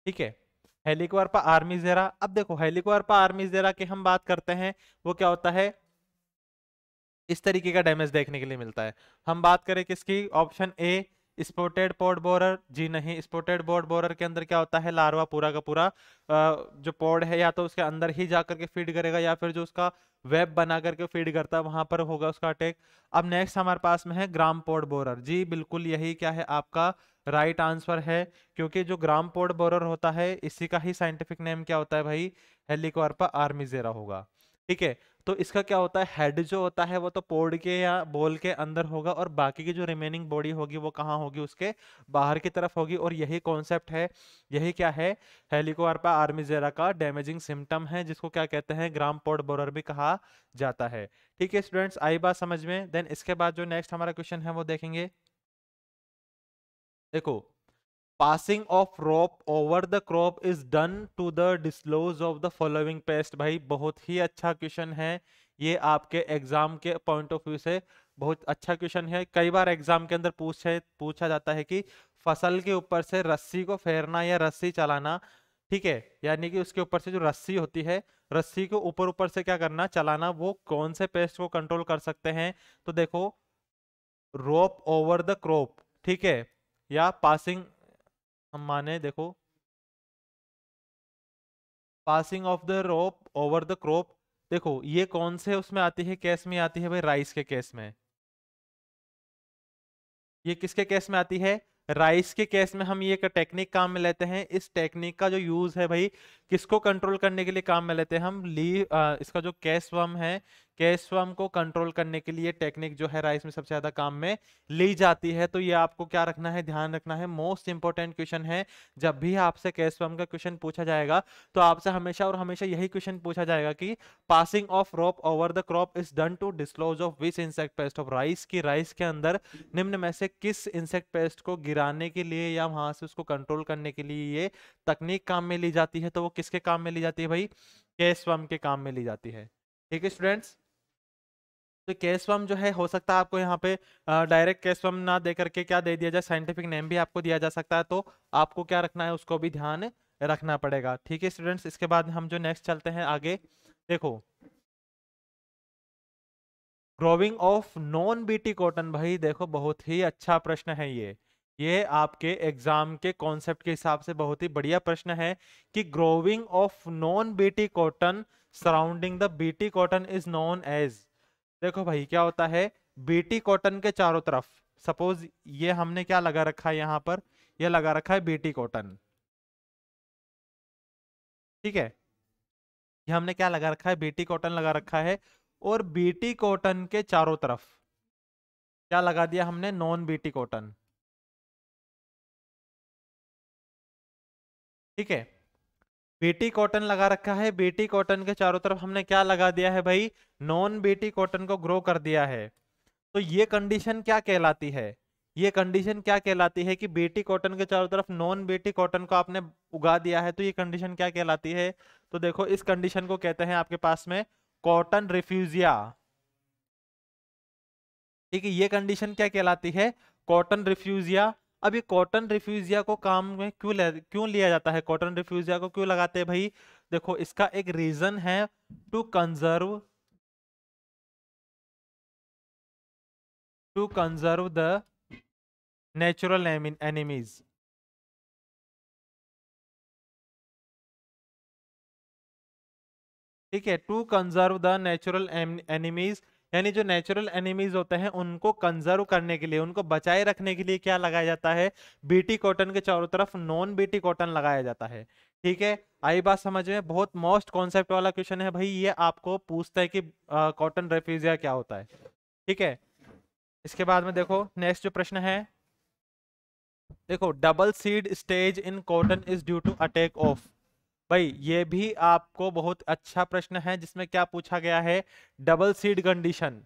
S2: ठीक है हेलिकोवर्पा आर्मीजेरा अब
S1: देखो हेलिकोवर्पा आर्मीजेरा की हम बात करते हैं वो क्या होता है इस तरीके का डैमेज देखने के लिए मिलता है हम बात करें किसकी option A spotted pod borer जी नहीं स्पोटेड बोर्ड बोरर के अंदर क्या होता है लार्वा पूरा का पूरा जो पोर्ड है या तो उसके अंदर ही जा करके फीड करेगा या फिर जो उसका वेब बना करके फीड करता है वहां पर होगा उसका अटैक अब नेक्स्ट हमारे पास में है ग्राम पॉड बोरर जी बिल्कुल यही क्या है आपका राइट right आंसर है क्योंकि जो ग्राम पॉड बोरर होता है इसी का ही साइंटिफिक नेम क्या होता है भाई आर्मी आर्मीजेरा होगा ठीक है तो इसका क्या होता है हेड जो होता है वो तो पोड के या बोल के अंदर होगा और बाकी की जो रिमेनिंग बॉडी होगी वो कहाँ होगी उसके बाहर की तरफ होगी और यही कॉन्सेप्ट है यही क्या है हेलिकोआरपा आर्मीजेरा का डैमेजिंग सिम्टम है जिसको क्या कहते हैं ग्राम पोड बोरर भी कहा जाता है ठीक है स्टूडेंट्स आई बात समझ में देन इसके बाद जो नेक्स्ट हमारा क्वेश्चन है वो देखेंगे देखो passing of rope over the crop is done to the dislodge of the following pest भाई बहुत ही अच्छा क्वेश्चन है ये आपके एग्जाम के पॉइंट ऑफ व्यू से बहुत अच्छा क्वेश्चन है कई बार एग्जाम के अंदर पूछे पूछा जाता है कि फसल के ऊपर से रस्सी को फेरना या रस्सी चलाना ठीक है यानी कि उसके ऊपर से जो रस्सी होती है रस्सी को ऊपर ऊपर से क्या करना चलाना वो कौन से पेस्ट को कंट्रोल कर सकते हैं तो देखो रोप ओवर द क्रॉप ठीक है या पासिंग हम माने देखो passing of the rope over the crop देखो ये कौन से उसमें आती है केस में आती है भाई राइस के केस में ये किसके केस में आती है राइस के केस में हम ये टेक्निक काम में लेते हैं इस टेक्निक का जो यूज है भाई किसको कंट्रोल करने के लिए काम में लेते हैं हम ली आ, इसका जो कैश वम है कैश वम को कंट्रोल करने के लिए टेक्निक जो है राइस में सबसे ज्यादा काम में ली जाती है तो ये आपको क्या रखना है ध्यान रखना है मोस्ट इंपॉर्टेंट क्वेश्चन है जब भी आपसे कैश वम का क्वेश्चन पूछा जाएगा तो आपसे हमेशा और हमेशा यही क्वेश्चन पूछा जाएगा कि passing of rope over the crop is done to disclose of which insect pest of rice की राइस के अंदर निम्न में से किस इंसेक्ट पेस्ट को गिराने के लिए या वहां से उसको कंट्रोल करने के लिए ये तकनीक काम में ली जाती है तो वो किसके काम में ली जाती है भाई कैश स्वम के काम में ली जाती है ठीक है स्टूडेंट्स तो कैश वम जो है हो सकता है आपको यहाँ पे डायरेक्ट कैश वम ना दे करके क्या दे दिया जाए साइंटिफिक नेम भी आपको दिया जा सकता है तो आपको क्या रखना है उसको भी ध्यान रखना पड़ेगा ठीक है स्टूडेंट्स इसके बाद हम जो नेक्स्ट चलते हैं आगे देखो growing of non BT cotton भाई देखो बहुत ही अच्छा प्रश्न है ये ये आपके एग्जाम के कॉन्सेप्ट के हिसाब से बहुत ही बढ़िया प्रश्न है कि growing of non BT cotton surrounding the BT cotton is known as देखो भाई क्या होता है बीटी कॉटन के चारों तरफ सपोज ये हमने क्या लगा रखा है यहाँ पर ये लगा रखा है बीटी कॉटन ठीक है ये हमने क्या लगा रखा है बीटी कॉटन लगा रखा है और बीटी कॉटन के चारों तरफ क्या लगा दिया हमने नॉन बीटी कॉटन ठीक है बेटी कॉटन लगा रखा है बेटी कॉटन के चारों तरफ हमने क्या लगा दिया है भाई नॉन बेटी कॉटन को ग्रो कर दिया है तो ये कंडीशन क्या कहलाती है ये कंडीशन क्या कहलाती है कि बेटी कॉटन के चारों तरफ नॉन बेटी कॉटन को आपने उगा दिया है तो ये कंडीशन क्या कहलाती है तो देखो इस कंडीशन को कहते हैं आपके पास में कॉटन रिफ्यूजिया ठीक है ये कंडीशन क्या कहलाती है कॉटन रिफ्यूजिया अब ये कॉटन रिफ्यूजिया को काम में क्यों क्यों लिया जाता है कॉटन रिफ्यूजिया को क्यों लगाते हैं भाई देखो इसका एक रीजन है to conserve
S2: to conserve the natural enemies
S1: ठीक है to conserve the natural enemies यानी जो नेचुरल एनिमीज होते हैं उनको कंजर्व करने के लिए उनको बचाए रखने के लिए क्या लगाया जाता है बीटी कॉटन के चारों तरफ नॉन बीटी कॉटन लगाया जाता है ठीक है आई बात समझ में बहुत मोस्ट कॉन्सेप्ट वाला क्वेश्चन है भाई ये आपको पूछता है कि कॉटन रेफ्यूजिया क्या होता है ठीक है इसके बाद में देखो नेक्स्ट जो प्रश्न है देखो double seed stage in cotton is due to attack of भाई ये भी आपको बहुत अच्छा प्रश्न है जिसमें क्या पूछा गया है डबल सीड कंडीशन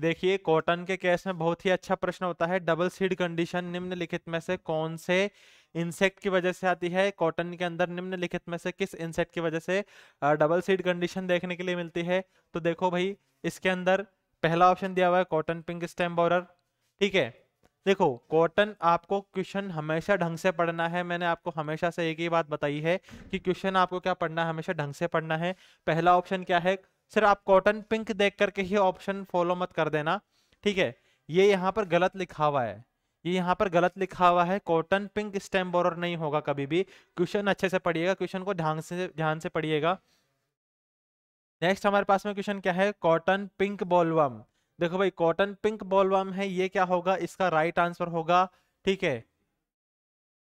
S1: देखिए कॉटन के केस में बहुत ही अच्छा प्रश्न होता है डबल सीड कंडीशन निम्नलिखित में से कौन से इंसेक्ट की वजह से आती है कॉटन के अंदर निम्नलिखित में से किस इंसेक्ट की वजह से डबल सीड कंडीशन देखने के लिए मिलती है तो देखो भाई इसके अंदर पहला ऑप्शन दिया हुआ है कॉटन पिंक स्टेम बॉर्डर ठीक है देखो कॉटन आपको क्वेश्चन हमेशा ढंग से पढ़ना है मैंने आपको हमेशा से एक ही बात बताई है कि क्वेश्चन आपको क्या पढ़ना है हमेशा ढंग से पढ़ना है पहला ऑप्शन क्या है सिर्फ आप कॉटन पिंक देख करके ही ऑप्शन फॉलो मत कर देना ठीक है ये यहाँ पर गलत लिखा हुआ है ये यहाँ पर गलत लिखा हुआ है कॉटन पिंक स्टेम बोरर नहीं होगा कभी भी क्वेश्चन अच्छे से पढ़िएगा क्वेश्चन को ध्यान से ध्यान से पढ़िएगा नेक्स्ट हमारे पास में क्वेश्चन क्या है कॉटन पिंक बोलवम देखो भाई कॉटन पिंक बॉलवर्म है ये क्या होगा इसका राइट आंसर होगा ठीक है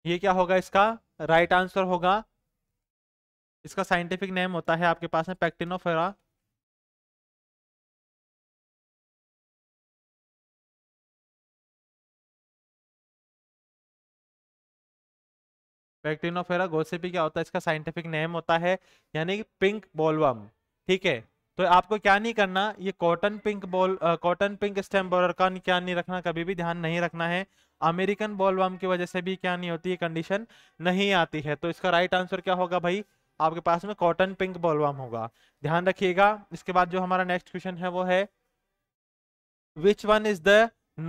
S1: ये क्या होगा इसका राइट आंसर होगा इसका
S2: साइंटिफिक नेम होता है आपके पास में पैक्टिनोफेरा
S1: पैक्टिनोफेरा गोसेपी क्या होता है इसका साइंटिफिक नेम होता है यानी कि पिंक बॉलवम ठीक है तो आपको क्या नहीं करना ये cotton pink boll cotton pink stem borer का क्या नहीं रखना कभी भी ध्यान नहीं रखना है अमेरिकन बॉलवाम की वजह से भी क्या नहीं होती है कंडीशन नहीं आती है तो इसका राइट आंसर क्या होगा भाई आपके पास में कॉटन पिंक बॉलवाम होगा ध्यान रखिएगा इसके बाद जो हमारा नेक्स्ट क्वेश्चन है वो है which one is the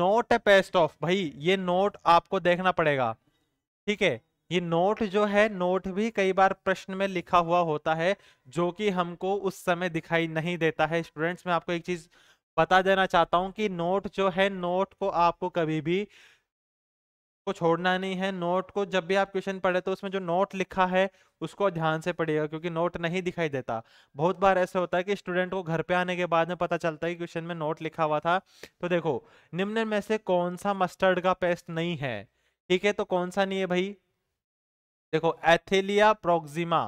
S1: not a pest of भाई ये नोट आपको देखना पड़ेगा ठीक है ये नोट जो है नोट भी कई बार प्रश्न में लिखा हुआ होता है जो कि हमको उस समय दिखाई नहीं देता है स्टूडेंट्स मैं आपको एक चीज बता देना चाहता हूँ कि नोट जो है नोट को आपको कभी भी को छोड़ना नहीं है नोट को जब भी आप क्वेश्चन पढ़े तो उसमें जो नोट लिखा है उसको ध्यान से पढ़िएगा क्योंकि नोट नहीं दिखाई देता बहुत बार ऐसा होता है कि स्टूडेंट को घर पे आने के बाद में पता चलता है कि क्वेश्चन में नोट लिखा हुआ था तो देखो निम्न में से कौन सा मस्टर्ड का पेस्ट नहीं है ठीक है तो कौन सा नहीं है भाई देखो एथेलिया प्रोक्सिमा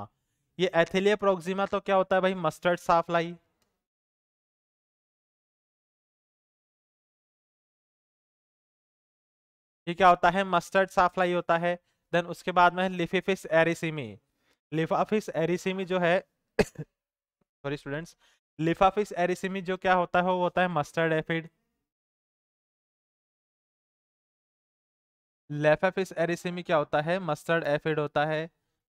S1: ये एथेलिया प्रोक्सिमा तो क्या होता है भाई मस्टर्ड साफलाई
S2: ये क्या होता है मस्टर्ड
S1: साफलाई होता है देन उसके बाद में लिफिफिस एरिसिमी लिफाफिस एरिसिमी जो है सॉरी स्टूडेंट्स लिफाफिस एरिसिमी जो क्या होता है वो होता है
S2: मस्टर्ड एफिड लेफेफिस
S1: एरिसे में क्या होता है मस्टर्ड एफिड होता है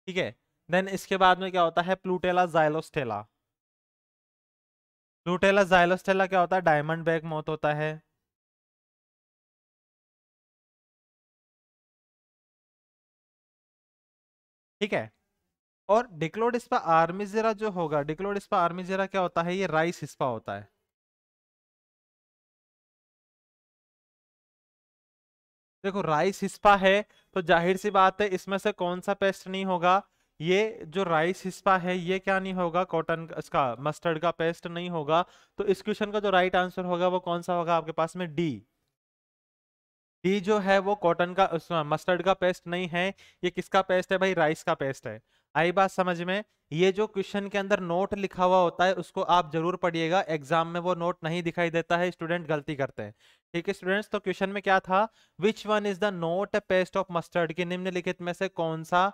S1: ठीक है देन इसके बाद में क्या होता है प्लूटेला जाइलोस्टेला प्लूटेला जाइलोस्टेला क्या होता है डायमंड
S2: बैग मौत होता है ठीक है और डिक्लोडिस्पा आर्मीजेरा जो होगा डिक्लोडिस्पा आर्मीजेरा क्या होता है ये राइस हिस्पा होता है देखो राइस हिस्पा है
S1: तो जाहिर सी बात है इसमें से कौन सा पेस्ट नहीं होगा ये जो राइस हिस्पा है ये क्या नहीं होगा कॉटन इसका मस्टर्ड का पेस्ट नहीं होगा तो इस क्वेश्चन का जो राइट आंसर होगा वो कौन सा होगा आपके पास में डी डी जो है वो कॉटन का मस्टर्ड का पेस्ट नहीं है ये किसका पेस्ट है भाई राइस का पेस्ट है आई बात समझ में ये जो क्वेश्चन के अंदर नोट लिखा हुआ होता है उसको आप जरूर पढ़िएगा एग्जाम में वो नोट नहीं दिखाई देता है स्टूडेंट गलती करते हैं ठीक है स्टूडेंट्स तो क्वेश्चन में क्या था which one is the not pest of mustard की निम्नलिखित में से कौन सा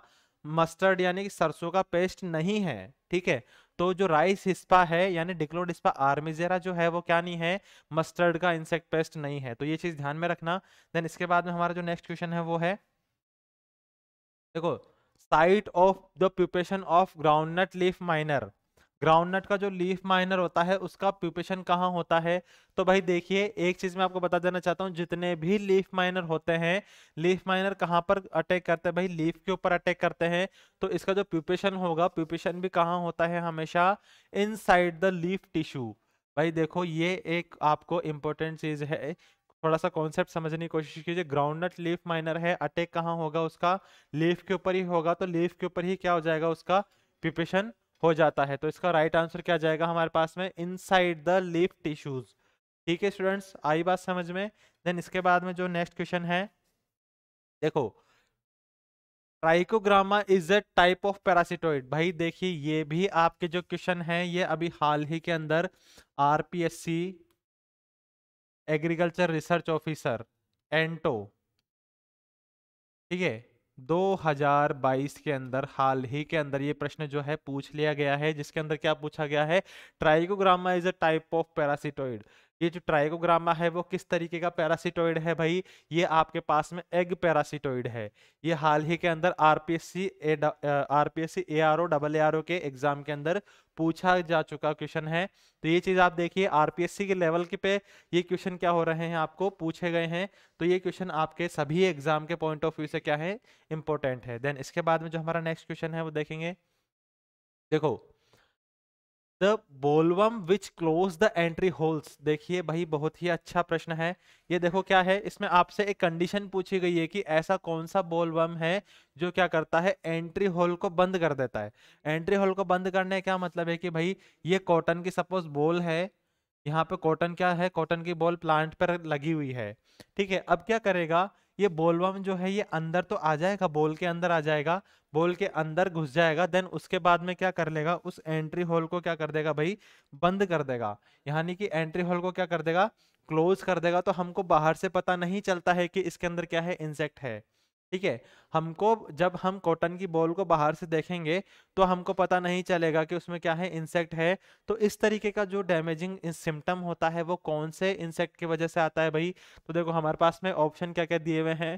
S1: मस्टर्ड यानी कि सरसों का पेस्ट नहीं है ठीक है तो जो राइस हिस्पा है यानी डिक्लोड हिस्पा आर्मीजेरा जो है वो क्या नहीं है मस्टर्ड का इंसेक्ट पेस्ट नहीं है तो ये चीज ध्यान में रखना देन इसके बाद में हमारा जो नेक्स्ट क्वेश्चन है वो है देखो site of the pupation of groundnut leaf miner groundnut का जो लीफ माइनर होता है उसका प्यूपेशन कहाँ होता है तो भाई देखिए एक चीज मैं आपको बता देना चाहता हूँ जितने भी लीफ माइनर होते हैं लीफ माइनर कहाँ पर अटैक करते हैं भाई लीफ के ऊपर अटैक करते हैं तो इसका जो प्यूपेशन होगा प्यूपेशन भी कहाँ होता है हमेशा इनसाइड द लीफ टिश्यू भाई देखो ये एक आपको इम्पोर्टेंट चीज है थोड़ा सा कॉन्सेप्ट समझने की कोशिश कीजिए ग्राउंड नट लीफ माइनर है अटैक कहाँ होगा उसका लीफ के ऊपर ही होगा तो लीफ के ऊपर ही क्या हो जाएगा उसका पिपेशन हो जाता है तो इसका राइट आंसर क्या जाएगा हमारे पास में इनसाइड द लीफ टिश्यूज ठीक है स्टूडेंट्स आई बात समझ में देन इसके बाद में जो नेक्स्ट क्वेश्चन है देखो Trichogramma is a type of parasitoid भाई देखिए ये भी आपके जो क्वेश्चन है ये अभी हाल ही के अंदर RPSC agriculture research officer ento ठीक है 2022 के अंदर हाल ही के अंदर ये प्रश्न जो है पूछ लिया गया है जिसके अंदर क्या पूछा गया है Trichogramma is a type of parasitoid ये जो ट्राइकोग्रामा है वो किस तरीके का पैरासिटोइड है भाई ये आपके पास में एग पैरासिटोइड है ये हाल ही के अंदर RPSC RPSC A R O double A R O के एग्जाम के अंदर पूछा जा चुका क्वेश्चन है तो ये चीज आप देखिए आरपीएससी के लेवल के पे ये क्वेश्चन क्या हो रहे हैं आपको पूछे गए हैं तो ये क्वेश्चन आपके सभी एग्जाम के पॉइंट ऑफ व्यू से क्या है इंपॉर्टेंट है देन इसके बाद में जो हमारा नेक्स्ट क्वेश्चन है वो देखेंगे देखो the bollworm which close the entry holes देखिए भाई बहुत ही अच्छा प्रश्न है ये देखो क्या है इसमें आपसे एक कंडीशन पूछी गई है कि ऐसा कौन सा बोलवम है जो क्या करता है एंट्री होल को बंद कर देता है एंट्री होल को बंद करने क्या मतलब है कि भाई ये कॉटन की सपोज बोल है यहाँ पे कॉटन क्या है कॉटन की बॉल प्लांट पर लगी हुई है ठीक है अब क्या करेगा ये बोलबम जो है ये अंदर तो आ जाएगा बोल के अंदर आ जाएगा बोल के अंदर घुस जाएगा देन उसके बाद में क्या कर लेगा उस एंट्री होल को क्या कर देगा भाई बंद कर देगा यानी कि एंट्री होल को क्या कर देगा क्लोज कर देगा तो हमको बाहर से पता नहीं चलता है कि इसके अंदर क्या है इंसेक्ट है ठीक है हमको जब हम कॉटन की बॉल को बाहर से देखेंगे तो हमको पता नहीं चलेगा कि उसमें क्या है इंसेक्ट है तो इस तरीके का जो डैमेजिंग सिम्टम होता है वो कौन से इंसेक्ट की वजह से आता है भाई तो देखो हमारे पास में ऑप्शन क्या क्या दिए हुए हैं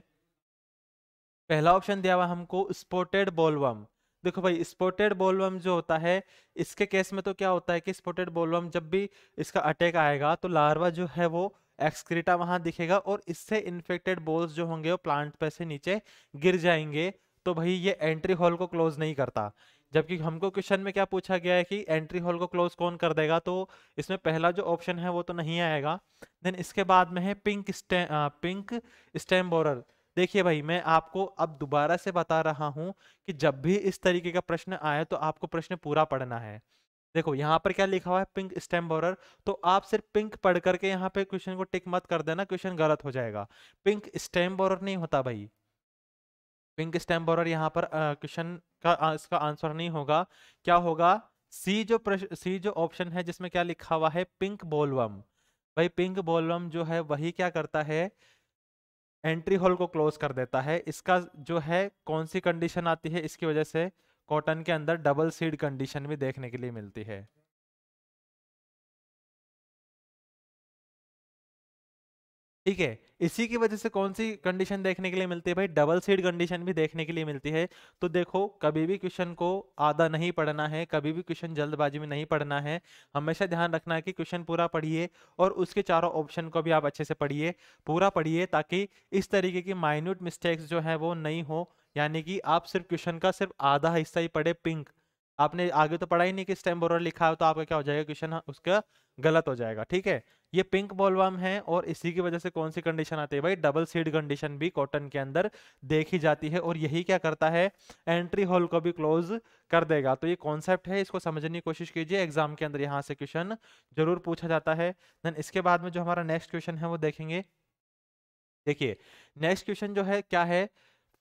S1: पहला ऑप्शन दिया हुआ हमको स्पोटेड बोलवम देखो भाई स्पोटेड बोलवम जो होता है इसके केस में तो क्या होता है कि स्पोटेड बोलवम जब भी इसका अटैक आएगा तो लार्वा जो है वो एक्सक्रीटा वहां दिखेगा और इससे इन्फेक्टेड बोल्स जो होंगे वो प्लांट पे से नीचे गिर जाएंगे तो भाई ये एंट्री हॉल को क्लोज नहीं करता जबकि हमको क्वेश्चन में क्या पूछा गया है कि एंट्री हॉल को क्लोज कौन कर देगा तो इसमें पहला जो ऑप्शन है वो तो नहीं आएगा देन इसके बाद में है pink stem pink stem borer देखिए भाई मैं आपको अब दोबारा से बता रहा हूँ कि जब भी इस तरीके का प्रश्न आए तो आपको प्रश्न पूरा पढ़ना है देखो यहाँ पर क्या लिखा हुआ है पिंक स्टेम बॉर्डर तो आप सिर्फ पिंक पढ़ करके यहाँ पे क्वेश्चन को टिक मत कर देना क्वेश्चन गलत हो जाएगा पिंक स्टेम बॉर्डर नहीं होता भाई पिंक स्टेम बॉर्डर यहाँ पर क्वेश्चन का इसका आंसर नहीं होगा क्या होगा सी जो सी जो ऑप्शन है जिसमें क्या लिखा हुआ है पिंक बोलवम भाई पिंक बोलवम जो है वही क्या करता है एंट्री हॉल को क्लोज कर देता है इसका जो है कौन सी कंडीशन आती है इसकी वजह से कॉटन के अंदर डबल सीड कंडीशन भी देखने के लिए मिलती है ठीक है इसी की वजह से कौन सी कंडीशन देखने के लिए मिलती है भाई डबल सीड कंडीशन भी देखने के लिए मिलती है तो देखो कभी भी क्वेश्चन को आधा नहीं पढ़ना है कभी भी क्वेश्चन जल्दबाजी में नहीं पढ़ना है हमेशा ध्यान रखना है कि क्वेश्चन पूरा पढ़िए और उसके चारों ऑप्शन को भी आप अच्छे से पढ़िए पूरा पढ़िए ताकि इस तरीके की माइन्यूट मिस्टेक्स जो है वो नहीं हो यानी कि आप सिर्फ क्वेश्चन का सिर्फ आधा हिस्सा ही पढ़े पिंक आपने आगे तो पढ़ा ही नहीं कि स्टेम बोर लिखा है तो आपका क्या हो जाएगा क्वेश्चन हाँ, उसका गलत हो जाएगा ठीक है ये पिंक बॉलवाम है और इसी की वजह से कौन सी कंडीशन आती है भाई डबल सीड कंडीशन भी कॉटन के अंदर देखी जाती है और यही क्या करता है एंट्री हॉल को भी क्लोज कर देगा तो ये कॉन्सेप्ट है इसको समझने की कोशिश कीजिए एग्जाम के अंदर यहाँ से क्वेश्चन जरूर पूछा जाता है देन इसके बाद में जो हमारा नेक्स्ट क्वेश्चन है वो देखेंगे देखिए नेक्स्ट क्वेश्चन जो है क्या है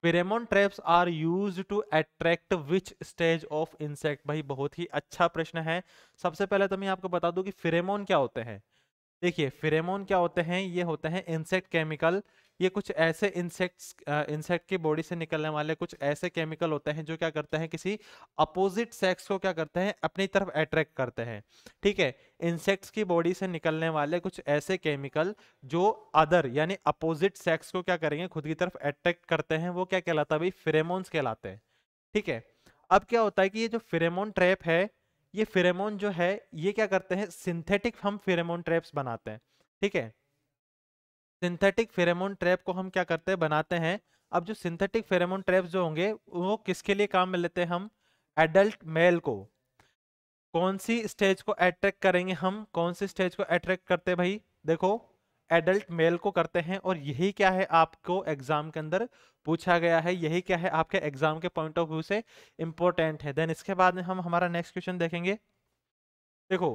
S1: pheromone traps are use to attract which stage of insect भाई बहुत ही अच्छा प्रश्न है सबसे पहले तो मैं आपको बता दूं कि फेरेमोन क्या होते हैं देखिए फिरेमोन क्या होते हैं ये होते हैं इंसेक्ट केमिकल ये कुछ ऐसे इंसेक्ट्स इंसेक्ट की बॉडी से निकलने वाले कुछ ऐसे केमिकल होते हैं जो क्या करते हैं किसी अपोजिट सेक्स को क्या करते हैं अपनी तरफ अट्रैक्ट करते हैं ठीक है इंसेक्ट्स की बॉडी से निकलने वाले कुछ ऐसे केमिकल जो अदर यानी अपोजिट सेक्स को क्या करेंगे खुद की तरफ अट्रैक्ट करते हैं वो क्या कहलाता है भाई फिरेमोन्स कहलाते हैं ठीक है अब क्या होता है कि ये जो फिरेमोन ट्रैप है ये फेरेमोन जो है ये क्या करते हैं सिंथेटिक हम फेरेमोन ट्रैप्स बनाते हैं ठीक है सिंथेटिक फेरेमोन ट्रैप को हम क्या करते हैं बनाते हैं अब जो सिंथेटिक फेरेमोन ट्रैप्स जो होंगे वो किसके लिए काम में लेते हैं हम एडल्ट मेल को कौन सी स्टेज को अट्रैक्ट करेंगे हम कौन सी स्टेज को अट्रैक्ट करते हैं भाई देखो एडल्ट मेल को करते हैं और यही क्या है आपको एग्जाम के अंदर पूछा गया है यही क्या है आपके एग्जाम के पॉइंट ऑफ व्यू से इंपॉर्टेंट है देन इसके बाद में हम हमारा नेक्स्ट क्वेश्चन देखेंगे देखो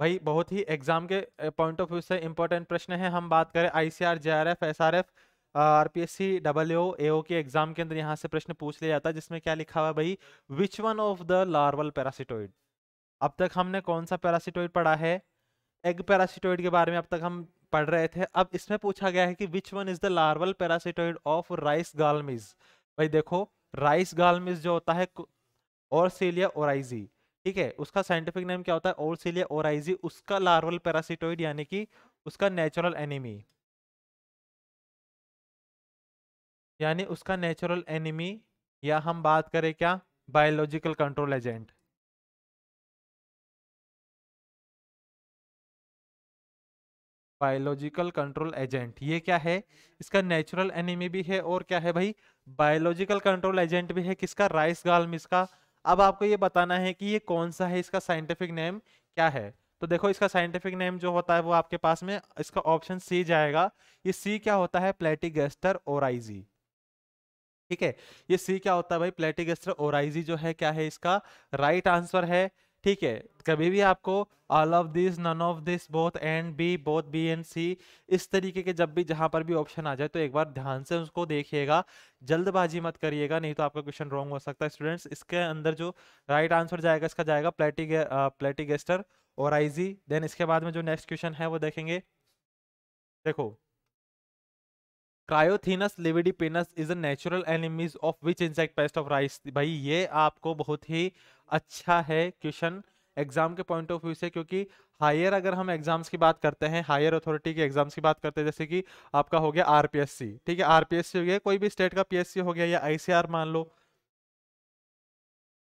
S1: भाई बहुत ही एग्जाम के पॉइंट ऑफ व्यू से इंपॉर्टेंट प्रश्न है हम बात करें ICR JRF SRF RPSC W AO के एग्जाम के अंदर यहाँ से प्रश्न पूछ लिया जाता है जिसमें क्या लिखा हुआ भाई which one of the larval parasitoid अब तक हमने कौन सा पैरासिटोइड पढ़ा है एग पैरासिटोइड के बारे में अब तक हम पढ़ रहे थे अब इसमें पूछा गया है कि which one is the larval parasitoid of rice gall midge भाई देखो राइस गालमिज जो होता है और सीलिया ओराइजी ठीक है उसका साइंटिफिक नेम क्या होता है और सीलिया ओराइजी उसका लार्वल पैरासिटोइड यानी कि उसका नेचुरल एनिमी
S2: यानी उसका नेचुरल एनिमी या हम बात करें क्या biological control agent
S1: biological control agent ये क्या है इसका नेचुरल एनिमी भी है और क्या है भाई बायोलॉजिकल कंट्रोल एजेंट भी है किसका राइस गालमिस इसका अब आपको ये बताना है कि ये कौन सा है इसका साइंटिफिक नेम क्या है तो देखो इसका साइंटिफिक नेम जो होता है वो आपके पास में इसका ऑप्शन सी जाएगा ये सी क्या होता है प्लेटिगेस्टर ओराइजी ठीक है ये सी क्या होता है भाई प्लेटिगेस्टर ओराइजी जो है क्या है इसका राइट right आंसर है ठीक है कभी भी आपको all of this none of this both and B both B and C इस तरीके के जब भी जहां पर भी ऑप्शन आ जाए तो एक बार ध्यान से उसको देखिएगा जल्दबाजी मत करिएगा नहीं तो आपका क्वेश्चन रॉन्ग हो सकता है स्टूडेंट्स इसके अंदर जो राइट right आंसर जाएगा इसका जाएगा प्लेटिगे प्लेटिगेस्टर uh, और आईजी देन इसके बाद में जो नेक्स्ट क्वेश्चन है वो देखेंगे देखो क्रायोथिनस लिविडिपिनस is a natural enemies of which insect pest of rice भाई ये आपको बहुत ही अच्छा है क्वेश्चन एग्जाम के पॉइंट ऑफ व्यू से क्योंकि हायर अगर हम एग्जाम्स की बात करते हैं हायर अथॉरिटी के एग्जाम्स की बात करते हैं जैसे कि आपका हो गया आरपीएससी ठीक है आरपीएससी हो गया कोई भी स्टेट का पीएससी हो गया या आईसीआर मान लो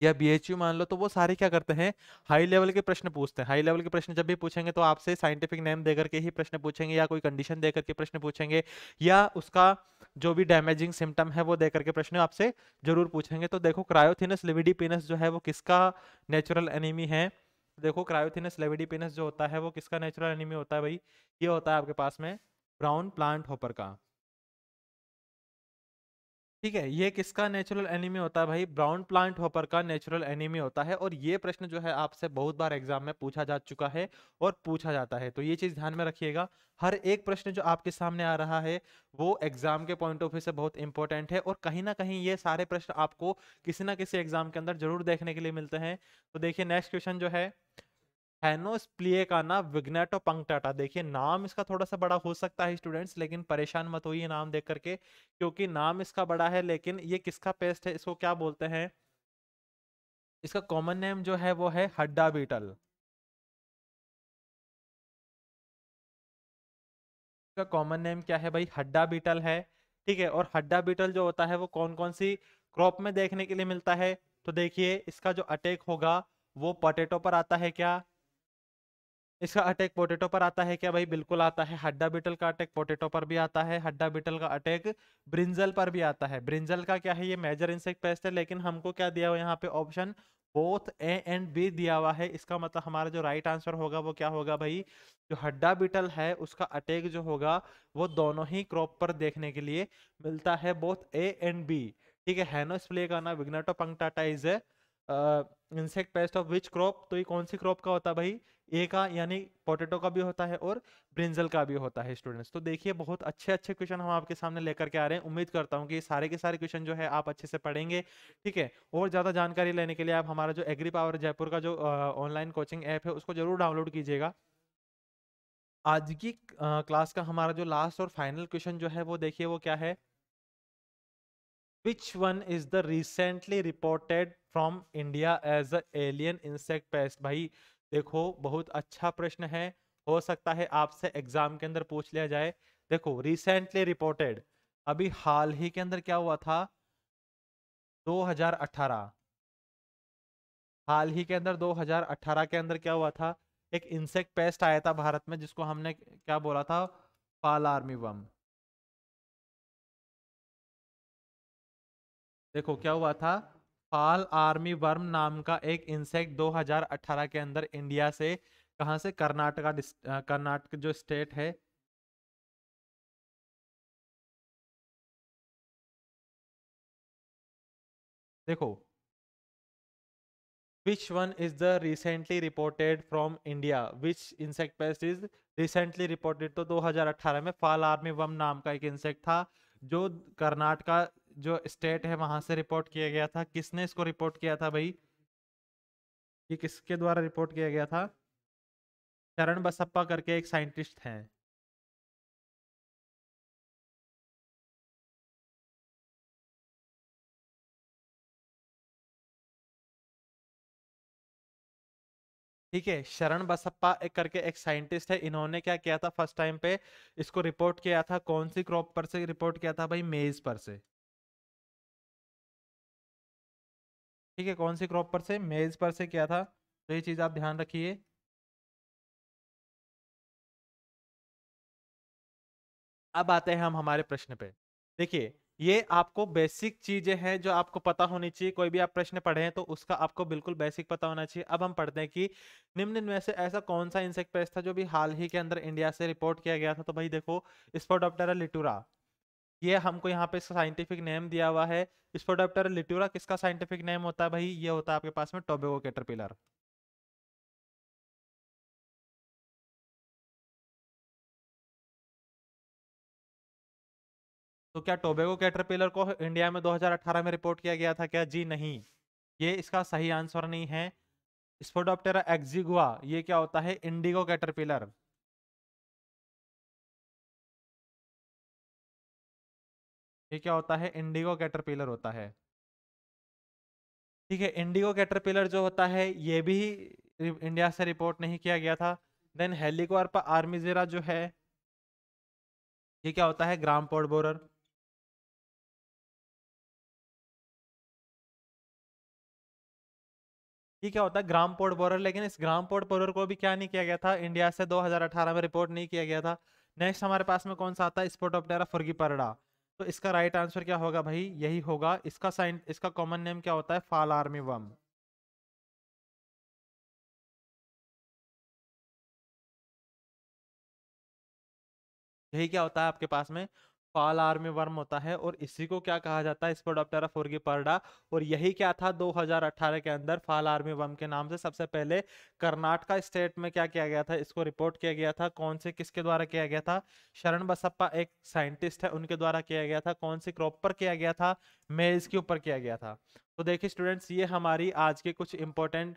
S1: या बी मान लो तो वो सारे क्या करते हैं हाई लेवल के प्रश्न पूछते हैं हाई लेवल के प्रश्न जब भी पूछेंगे तो आपसे साइंटिफिक नेम देकर के ही प्रश्न पूछेंगे या कोई कंडीशन दे करके प्रश्न पूछेंगे या उसका जो भी डैमेजिंग सिम्टम है वो देकर के प्रश्न आपसे जरूर पूछेंगे तो देखो क्रायोथिनस लिविडी पिनस जो है वो किसका नेचुरल एनिमी है देखो क्रायोथिनस लेविडी जो होता है वो किसका नेचुरल एनिमी होता है भाई ये होता है आपके पास में ब्राउन प्लांट होपर का ठीक है ये किसका नेचुरल एनिमी होता है भाई ब्राउन प्लांट होपर का नेचुरल एनिमी होता है और ये प्रश्न जो है आपसे बहुत बार एग्जाम में पूछा जा चुका है और पूछा जाता है तो ये चीज़ ध्यान में रखिएगा हर एक प्रश्न जो आपके सामने आ रहा है वो एग्जाम के पॉइंट ऑफ व्यू से बहुत इंपॉर्टेंट है और कहीं ना कहीं ये सारे प्रश्न आपको किसी ना किसी एग्जाम के अंदर जरूर देखने के लिए मिलते हैं तो देखिए नेक्स्ट क्वेश्चन जो है का ना विग्नेटो पंक्टाटा देखिए नाम इसका थोड़ा सा बड़ा हो सकता है स्टूडेंट्स लेकिन परेशान मत होइए नाम देख करके क्योंकि नाम इसका बड़ा है लेकिन ये किसका पेस्ट है इसको क्या बोलते हैं इसका कॉमन नेम जो है वो है हड्डा बीटल इसका कॉमन नेम क्या है भाई हड्डा बीटल है ठीक है और हड्डा बीटल जो होता है वो कौन कौन सी क्रॉप में देखने के लिए मिलता है तो देखिए इसका जो अटैक होगा वो पोटेटो पर आता है क्या इसका अटैक पोटेटो पर आता है क्या भाई बिल्कुल आता है हड्डा बिटल का अटैक पोटेटो पर भी आता है हड्डा बिटल का अटैक ब्रिंजल पर भी आता है ब्रिंजल का क्या है ये मेजर इंसेक्ट पेस्ट है लेकिन हमको क्या दिया हुआ यहाँ पे option both A and B दिया हुआ है इसका मतलब हमारा जो राइट आंसर होगा वो क्या होगा भाई जो हड्डा बिटल है उसका अटैक जो होगा वो दोनों ही क्रॉप पर देखने के लिए मिलता है बोथ ए एंड बी ठीक है हैनोस्प्लेगाना विग्नाटो पंक्टाटा is a insect pest of which crop तो ये कौन सी क्रॉप का होता है भाई ए का यानी पोटेटो का भी होता है और ब्रिंजल का भी होता है स्टूडेंट्स तो देखिए बहुत अच्छे अच्छे क्वेश्चन हम आपके सामने लेकर के आ रहे हैं उम्मीद करता हूँ कि सारे के सारे क्वेश्चन जो है आप अच्छे से पढ़ेंगे ठीक है और ज़्यादा जानकारी लेने के लिए आप हमारा जो एग्री पावर जयपुर का जो ऑनलाइन कोचिंग ऐप है उसको जरूर डाउनलोड कीजिएगा आज की क्लास का हमारा जो लास्ट और फाइनल क्वेश्चन जो है वो देखिए वो क्या है which one is the recently reported from India as a alien insect pest भाई देखो बहुत अच्छा प्रश्न है हो सकता है आपसे एग्जाम के अंदर पूछ लिया जाए देखो रिसेंटली रिपोर्टेड अभी हाल ही के अंदर क्या हुआ था 2018 हाल ही के अंदर 2018 के अंदर क्या हुआ था एक इंसेक्ट पेस्ट आया था भारत में जिसको हमने क्या बोला था आर्मी वम देखो क्या हुआ था फाल आर्मी वर्म नाम का एक इंसेक्ट 2018 के अंदर इंडिया से कहा से कर्नाटका कर्नाटक जो स्टेट है देखो which one is the recently reported from India which insect pest is recently reported तो 2018 में फाल आर्मी वर्म नाम का एक इंसेक्ट था जो कर्नाटका जो स्टेट है वहां से रिपोर्ट किया गया था किसने इसको रिपोर्ट किया था भाई ये किसके द्वारा रिपोर्ट किया गया था चरण बसप्पा
S2: करके एक साइंटिस्ट हैं
S1: ठीक है शरण बसप्पा एक करके एक साइंटिस्ट है इन्होंने क्या किया था फर्स्ट टाइम पे इसको रिपोर्ट किया था कौन सी क्रॉप पर से रिपोर्ट किया था भाई मेज पर से ठीक है कौन सी
S2: क्रॉप पर से मेज पर से क्या था तो ये चीज़ आप ध्यान रखिए अब आते हैं हम हमारे प्रश्न पे
S1: देखिए ये आपको बेसिक चीजें हैं जो आपको पता होनी चाहिए कोई भी आप प्रश्न पढ़े हैं तो उसका आपको बिल्कुल बेसिक पता होना चाहिए अब हम पढ़ते हैं कि निम्न में से ऐसा कौन सा इंसेक्ट पेस्ट था जो भी हाल ही के अंदर इंडिया से रिपोर्ट किया गया था तो भाई देखो स्पोर्ट स्पोडोप्टेरा लिटूरा ये हमको यहाँ पे इसका साइंटिफिक नेम दिया हुआ है स्पोडोप्टर लिट्यूरा किसका साइंटिफिक नेम होता है भाई ये होता है आपके पास में टोबेगो कैटरपिलर तो क्या टोबेगो कैटरपिलर को इंडिया में 2018 में रिपोर्ट किया गया था क्या जी नहीं ये इसका सही आंसर नहीं है स्पोडोप्टेरा एक्जिगुआ ये क्या होता है इंडिगो कैटरपिलर ये क्या होता है इंडिगो कैटरपिलर होता है ठीक है इंडिगो कैटरपिलर जो होता है ये भी इंडिया से रिपोर्ट नहीं किया गया था देन हेलिकॉर्प आर्मीजेरा जो है ये क्या होता है ग्राम पोर्ट बोरर ये क्या होता है ग्राम पोर्ट बोरर लेकिन इस ग्राम पोर्ट बोरर को भी क्या नहीं किया गया था इंडिया से 2018 में रिपोर्ट नहीं किया गया था नेक्स्ट हमारे पास में कौन सा आता है स्पोर्ट ऑफ स्पोटोप्टेरा फुर्गी परडा तो इसका राइट आंसर क्या होगा भाई यही होगा इसका साइन इसका कॉमन नेम क्या होता है फाल आर्मी वर्म यही क्या होता है आपके पास में फाल आर में वर्म होता है और इसी को क्या कहा जाता है स्पोडोप्टेरा फोर्गी पर्डा और यही क्या था 2018 के अंदर फाल आर्मी वर्म के नाम से सबसे पहले कर्नाटका स्टेट में क्या किया गया था इसको रिपोर्ट किया गया था कौन से किसके द्वारा किया गया था शरण बसप्पा एक साइंटिस्ट है उनके द्वारा किया गया था कौन सी क्रॉप पर किया गया था मेज के ऊपर किया गया था तो देखिए स्टूडेंट्स ये हमारी आज के कुछ इंपॉर्टेंट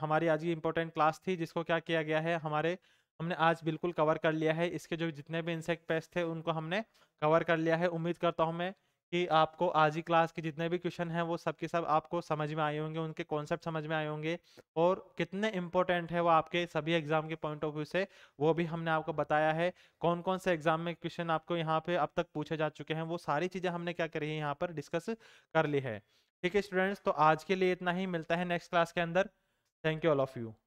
S1: हमारी आज की इंपॉर्टेंट क्लास थी जिसको क्या किया गया है हमारे हमने आज बिल्कुल कवर कर लिया है इसके जो जितने भी इंसेक्ट पेस्ट थे उनको हमने कवर कर लिया है उम्मीद करता हूँ मैं कि आपको आज ही क्लास के जितने भी क्वेश्चन हैं वो सब के सब आपको समझ में आए होंगे उनके कॉन्सेप्ट समझ में आए होंगे और कितने इंपॉर्टेंट है वो आपके सभी एग्जाम के पॉइंट ऑफ व्यू से वो भी हमने आपको बताया है कौन कौन से एग्जाम में क्वेश्चन आपको यहाँ पे अब तक पूछे जा चुके हैं वो सारी चीज़ें हमने क्या करी है यहाँ पर डिस्कस कर ली है ठीक है स्टूडेंट्स तो आज के लिए इतना ही मिलता है नेक्स्ट क्लास के अंदर thank you all of you